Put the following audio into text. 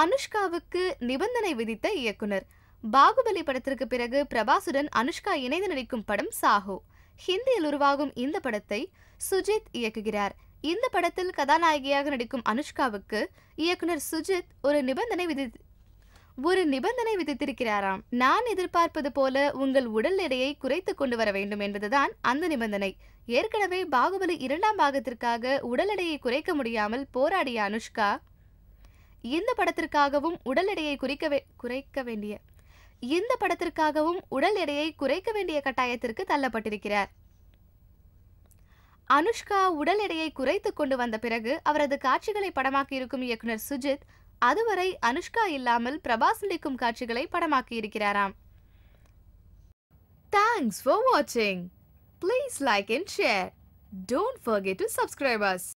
அனுஷ்காவுக்கு நிபந்தனை விதித்த இயக்குனர் பாகுபலி படத்திற்கு பிறகு பிரபாசுடன் அனுஷ்கா இணைந்து நடிக்கும் படம் சாஹோ ஹிந்தியில் உருவாகும் இந்த படத்தை சுஜித் இயக்குகிறார் இந்த படத்தில் கதாநாயகியாக நடிக்கும் அனுஷ்காவுக்கு இயக்குனர் சுஜித் ஒரு நிபந்தனை விதி ஒரு நிபந்தனை விதித்திருக்கிறாராம் நான் எதிர்பார்ப்பது போல உங்கள் உடல் எடையை குறைத்து கொண்டு வர வேண்டும் என்பதுதான் அந்த நிபந்தனை ஏற்கனவே பாகுபலி இரண்டாம் பாகத்திற்காக உடல் எடையை குறைக்க முடியாமல் போராடிய அனுஷ்கா இந்த படத்திற்காகவும் உடல் எடையை குறிக்க குறைக்க வேண்டிய இந்த படத்திற்காகவும் உடல் எடையை குறைக்க வேண்டிய கட்டாயத்திற்கு தள்ளப்பட்டிருக்கிறார் அனுஷ்கா உடல் எடையை குறைத்து கொண்டு வந்த பிறகு அவரது காட்சிகளை படமாக்கியிருக்கும் இயக்குனர் சுஜித் அதுவரை அனுஷ்கா இல்லாமல் பிரபாஸ் நடிக்கும் காட்சிகளை படமாக்கியிருக்கிறாராம் தேங்க்ஸ் ஃபார் வாட்சிங் please like and share don't forget to subscribers